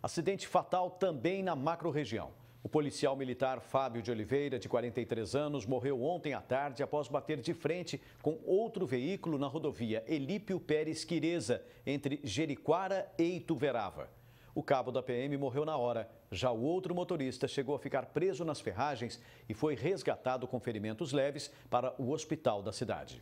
Acidente fatal também na macro-região. O policial militar Fábio de Oliveira, de 43 anos, morreu ontem à tarde após bater de frente com outro veículo na rodovia Elípio Pérez Quireza, entre Jeriquara e Ituverava. O cabo da PM morreu na hora. Já o outro motorista chegou a ficar preso nas ferragens e foi resgatado com ferimentos leves para o hospital da cidade.